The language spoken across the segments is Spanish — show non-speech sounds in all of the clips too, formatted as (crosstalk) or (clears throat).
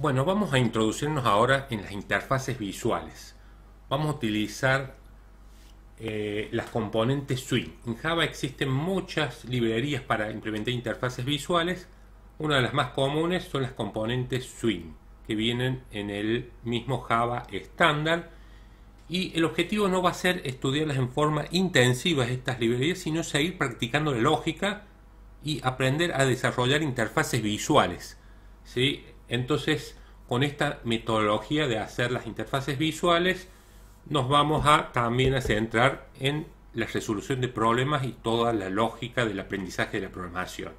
Bueno, vamos a introducirnos ahora en las interfaces visuales. Vamos a utilizar eh, las componentes Swing. En Java existen muchas librerías para implementar interfaces visuales. Una de las más comunes son las componentes Swing, que vienen en el mismo Java estándar. Y el objetivo no va a ser estudiarlas en forma intensiva estas librerías, sino seguir practicando la lógica y aprender a desarrollar interfaces visuales. Entonces, con esta metodología de hacer las interfaces visuales, nos vamos a también a centrar en la resolución de problemas y toda la lógica del aprendizaje de la programación.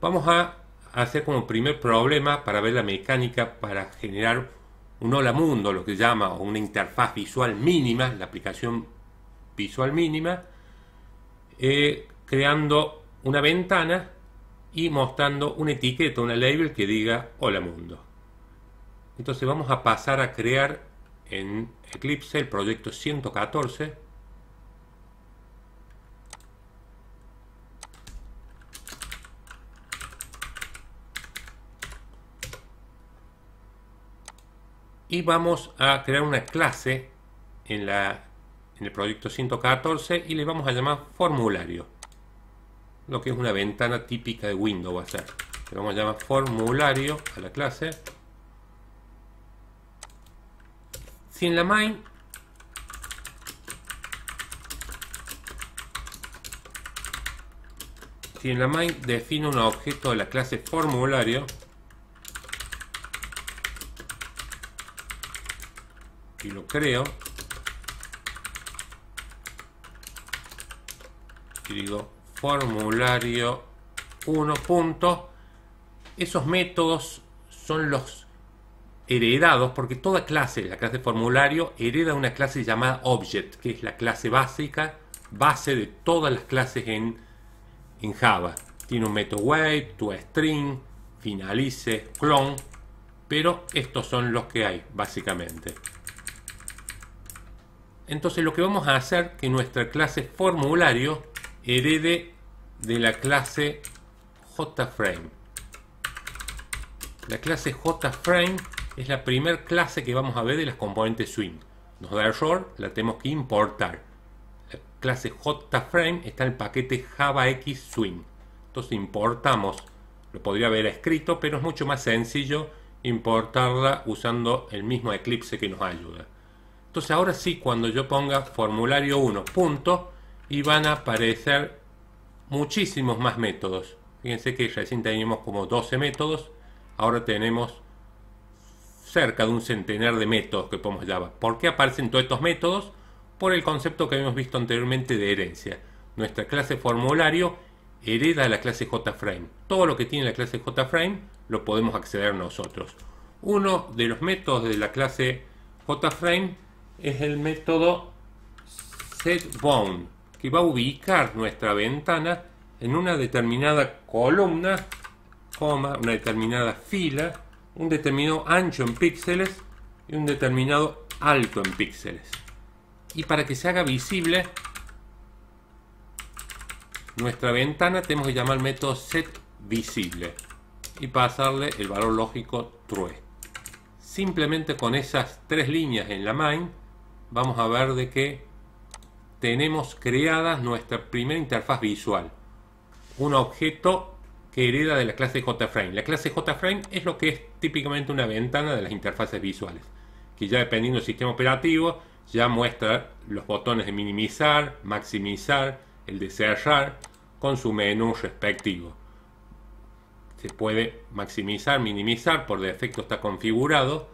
Vamos a hacer como primer problema para ver la mecánica para generar un hola mundo, lo que llama, una interfaz visual mínima, la aplicación visual mínima, eh, creando una ventana y mostrando una etiqueta, una label que diga hola mundo. Entonces vamos a pasar a crear en Eclipse el proyecto 114 y vamos a crear una clase en, en el proyecto 114 y le vamos a llamar formulario lo que es una ventana típica de Windows va a ser. Le vamos a llamar formulario a la clase. Si en la main si en la main defino un objeto de la clase formulario y lo creo y digo formulario 1. Punto. Esos métodos son los heredados porque toda clase, la clase formulario, hereda una clase llamada object, que es la clase básica, base de todas las clases en, Java. Tiene un método wait, string finalice, clone, pero estos son los que hay básicamente. Entonces lo que vamos a hacer es que nuestra clase formulario herede de la clase JFrame. La clase JFrame es la primera clase que vamos a ver de las componentes swing. Nos da error, la tenemos que importar. La clase JFrame está en el paquete JavaX swing. Entonces importamos, lo podría haber escrito, pero es mucho más sencillo importarla usando el mismo Eclipse que nos ayuda. Entonces ahora sí, cuando yo ponga formulario 1 y van a aparecer muchísimos más métodos. Fíjense que recién teníamos como 12 métodos, ahora tenemos cerca de un centenar de métodos que podemos llamar. ¿Por qué aparecen todos estos métodos? Por el concepto que habíamos visto anteriormente de herencia. Nuestra clase formulario hereda la clase JFrame. Todo lo que tiene la clase JFrame lo podemos acceder nosotros. Uno de los métodos de la clase JFrame es el método setBound que va a ubicar nuestra ventana en una determinada columna, una determinada fila, un determinado ancho en píxeles y un determinado alto en píxeles. Y para que se haga visible nuestra ventana tenemos que llamar al método setVisible y pasarle el valor lógico true. Simplemente con esas tres líneas en la main vamos a ver de qué tenemos creada nuestra primera interfaz visual, un objeto que hereda de la clase JFrame. La clase JFrame es lo que es típicamente una ventana de las interfaces visuales, que ya dependiendo del sistema operativo ya muestra los botones de minimizar, maximizar, el de cerrar con su menú respectivo. Se puede maximizar, minimizar, por defecto está configurado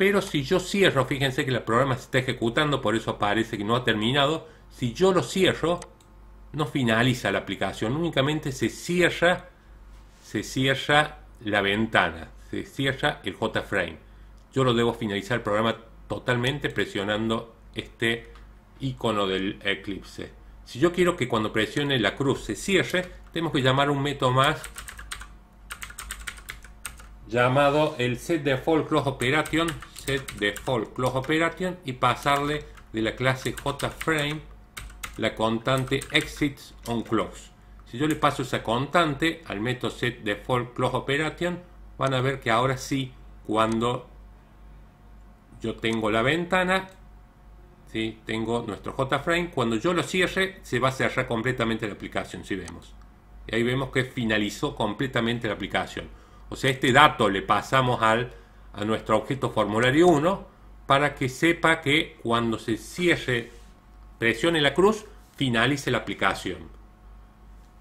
pero si yo cierro, fíjense que el programa se está ejecutando, por eso parece que no ha terminado. Si yo lo cierro, no finaliza la aplicación, únicamente se cierra, se cierra la ventana, se cierra el JFrame. Yo lo debo finalizar el programa totalmente presionando este icono del eclipse. Si yo quiero que cuando presione la cruz se cierre, tenemos que llamar un método más llamado el set default cross operation set default close operation y pasarle de la clase JFrame la constante exits on close. Si yo le paso esa constante al método set default close operation, van a ver que ahora sí, cuando yo tengo la ventana, si, tengo nuestro JFrame, cuando yo lo cierre, se va a cerrar completamente la aplicación, si vemos. Y ahí vemos que finalizó completamente la aplicación. O sea, este dato le pasamos al a nuestro objeto formulario 1 para que sepa que cuando se cierre, presione la cruz, finalice la aplicación.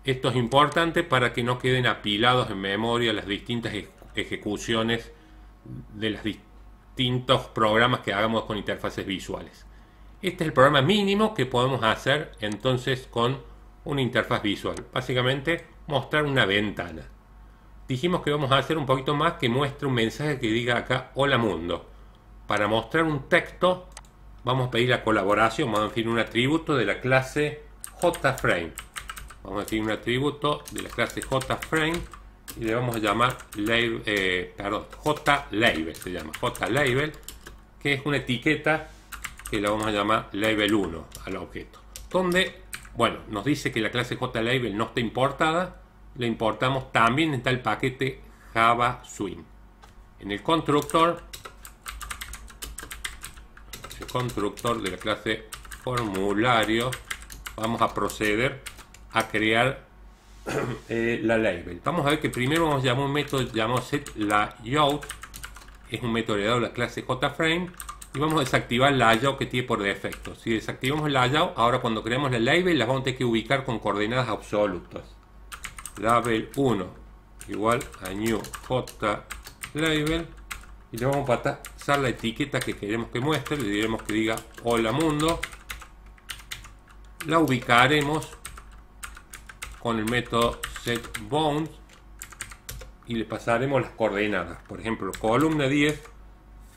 Esto es importante para que no queden apilados en memoria las distintas ejecuciones de los distintos programas que hagamos con interfaces visuales. Este es el programa mínimo que podemos hacer entonces con una interfaz visual. Básicamente mostrar una ventana dijimos que vamos a hacer un poquito más que muestre un mensaje que diga acá hola mundo. Para mostrar un texto vamos a pedir la colaboración, vamos a definir un atributo de la clase JFrame. Vamos a definir un atributo de la clase JFrame y le vamos a llamar eh, JLabel, se llama JLabel, que es una etiqueta que la vamos a llamar label 1 al objeto. Donde, bueno, nos dice que la clase JLabel no está importada, le importamos también está el paquete Java Swing. En el constructor, el constructor de la clase formulario, vamos a proceder a crear (clears throat) eh, la label. Vamos a ver que primero vamos a llamar un método llamado setLayout es un método heredado de la clase JFrame y vamos a desactivar la layout que tiene por defecto. Si desactivamos la layout, ahora cuando creamos la label La vamos a tener que ubicar con coordenadas absolutas label 1 igual a new j y le vamos a pasar la etiqueta que queremos que muestre, le diremos que diga hola mundo, la ubicaremos con el método setBound y le pasaremos las coordenadas, por ejemplo, columna 10,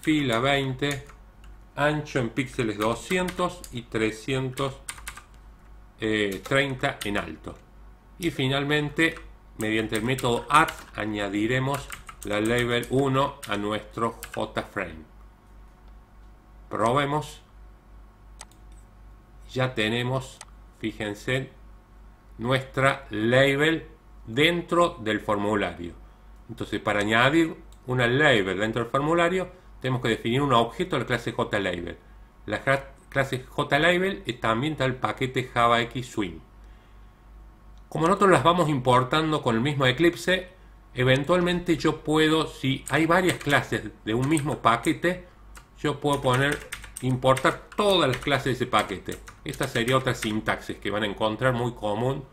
fila 20, ancho en píxeles 200 y 330 eh, en alto. Y finalmente, mediante el método add, añadiremos la label 1 a nuestro JFrame. Probemos. Ya tenemos, fíjense, nuestra label dentro del formulario. Entonces, para añadir una label dentro del formulario, tenemos que definir un objeto de la clase JLabel. La clase JLabel también está el paquete X Swing como nosotros las vamos importando con el mismo eclipse, eventualmente yo puedo, si hay varias clases de un mismo paquete, yo puedo poner importar todas las clases de ese paquete. Esta sería otra sintaxis que van a encontrar muy común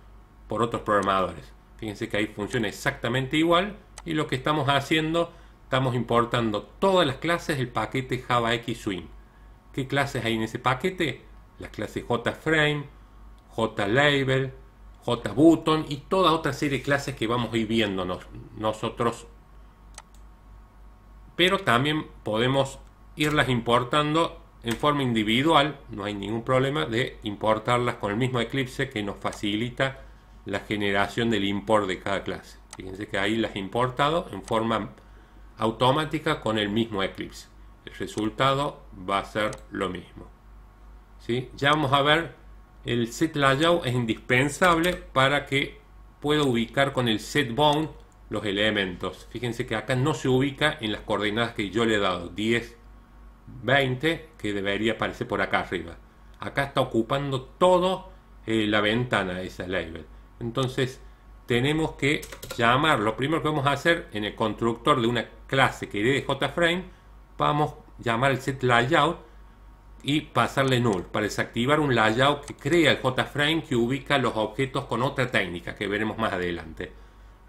por otros programadores. Fíjense que ahí funciona exactamente igual y lo que estamos haciendo, estamos importando todas las clases del paquete Java X Swing. ¿Qué clases hay en ese paquete? Las clases JFrame, JLabel, Button y toda otra serie de clases que vamos a ir viendo nosotros. Pero también podemos irlas importando en forma individual, no hay ningún problema de importarlas con el mismo Eclipse que nos facilita la generación del import de cada clase. Fíjense que ahí las he importado en forma automática con el mismo Eclipse. El resultado va a ser lo mismo. ¿Sí? Ya vamos a ver el set layout es indispensable para que pueda ubicar con el set bound los elementos. Fíjense que acá no se ubica en las coordenadas que yo le he dado, 10, 20, que debería aparecer por acá arriba. Acá está ocupando toda eh, la ventana, esa label. Entonces tenemos que llamar, lo primero que vamos a hacer en el constructor de una clase que dé JFrame, vamos a llamar el set layout y pasarle null para desactivar un layout que crea el JFrame que ubica los objetos con otra técnica que veremos más adelante.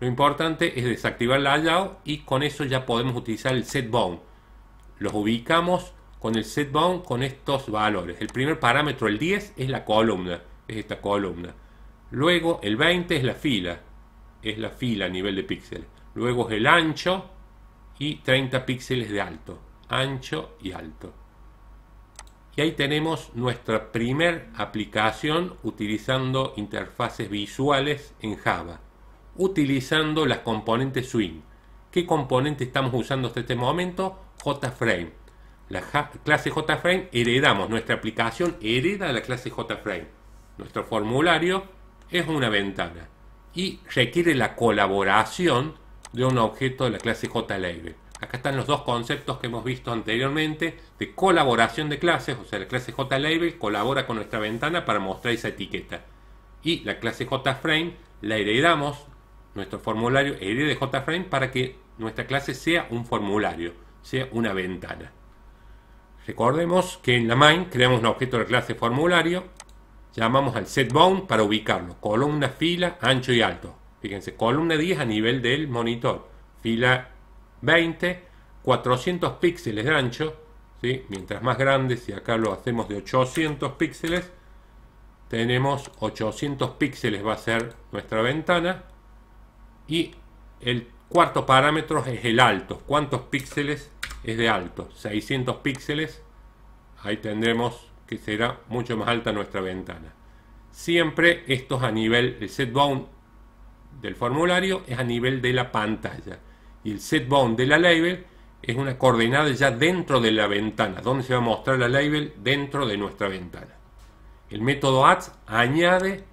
Lo importante es desactivar el layout y con eso ya podemos utilizar el setBound. Los ubicamos con el setBound con estos valores. El primer parámetro, el 10, es la columna, es esta columna. Luego el 20 es la fila, es la fila a nivel de píxeles. Luego es el ancho y 30 píxeles de alto, ancho y alto. Y ahí tenemos nuestra primer aplicación utilizando interfaces visuales en Java, utilizando las componentes Swing. ¿Qué componente estamos usando hasta este momento? JFrame. La clase JFrame heredamos, nuestra aplicación hereda la clase JFrame. Nuestro formulario es una ventana y requiere la colaboración de un objeto de la clase JLabel. Acá están los dos conceptos que hemos visto anteriormente de colaboración de clases, o sea, la clase JLabel colabora con nuestra ventana para mostrar esa etiqueta. Y la clase JFrame la heredamos, nuestro formulario herede JFrame para que nuestra clase sea un formulario, sea una ventana. Recordemos que en la main creamos un objeto de la clase formulario, llamamos al setBound para ubicarlo, columna, fila, ancho y alto. Fíjense, columna 10 a nivel del monitor, fila 20, 400 píxeles de ancho, ¿sí? mientras más grande, si acá lo hacemos de 800 píxeles, tenemos 800 píxeles va a ser nuestra ventana y el cuarto parámetro es el alto, cuántos píxeles es de alto, 600 píxeles, ahí tendremos que será mucho más alta nuestra ventana. Siempre esto es a nivel, el setbound del formulario es a nivel de la pantalla y el set de la label es una coordenada ya dentro de la ventana, donde se va a mostrar la label dentro de nuestra ventana. El método adds añade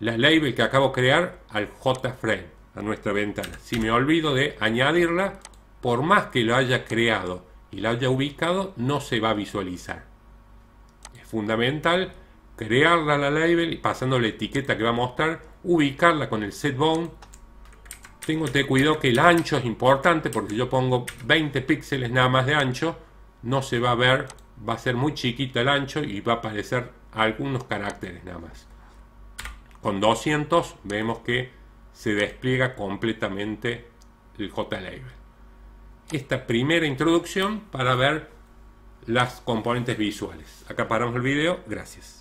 la label que acabo de crear al JFrame, a nuestra ventana. Si me olvido de añadirla, por más que lo haya creado y la haya ubicado, no se va a visualizar. Es fundamental crearla la label y pasando la etiqueta que va a mostrar, ubicarla con el setBound tengo que cuidado que el ancho es importante porque yo pongo 20 píxeles nada más de ancho, no se va a ver, va a ser muy chiquito el ancho y va a aparecer algunos caracteres nada más. Con 200 vemos que se despliega completamente el JLabel. Esta primera introducción para ver las componentes visuales. Acá paramos el video, gracias.